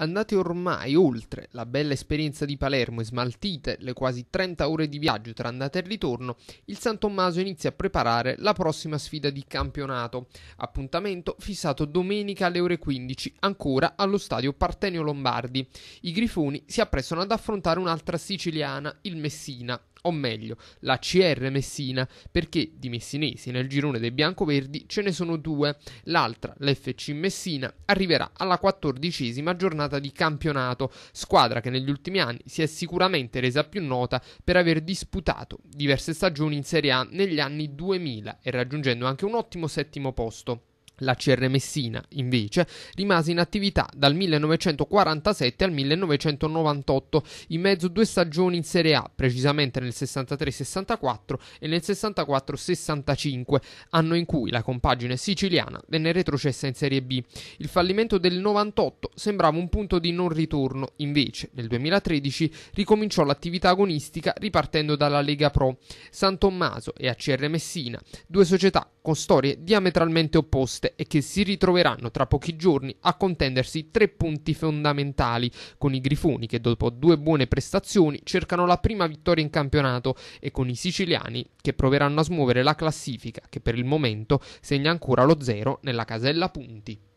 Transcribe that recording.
Andate ormai oltre la bella esperienza di Palermo e smaltite le quasi 30 ore di viaggio tra andata e ritorno, il San Tommaso inizia a preparare la prossima sfida di campionato. Appuntamento fissato domenica alle ore 15, ancora allo stadio Partenio Lombardi. I grifoni si apprestano ad affrontare un'altra siciliana, il Messina o meglio la CR Messina, perché di messinesi nel girone dei biancoverdi ce ne sono due, l'altra, l'FC Messina, arriverà alla quattordicesima giornata di campionato, squadra che negli ultimi anni si è sicuramente resa più nota per aver disputato diverse stagioni in Serie A negli anni 2000 e raggiungendo anche un ottimo settimo posto. La CR Messina, invece, rimase in attività dal 1947 al 1998, in mezzo a due stagioni in Serie A, precisamente nel 63-64 e nel 64-65, anno in cui la compagine siciliana venne retrocessa in Serie B. Il fallimento del 98 sembrava un punto di non ritorno, invece nel 2013 ricominciò l'attività agonistica ripartendo dalla Lega Pro. San Tommaso e ACR Messina, due società con storie diametralmente opposte, e che si ritroveranno tra pochi giorni a contendersi tre punti fondamentali con i Grifoni che dopo due buone prestazioni cercano la prima vittoria in campionato e con i siciliani che proveranno a smuovere la classifica che per il momento segna ancora lo zero nella casella punti.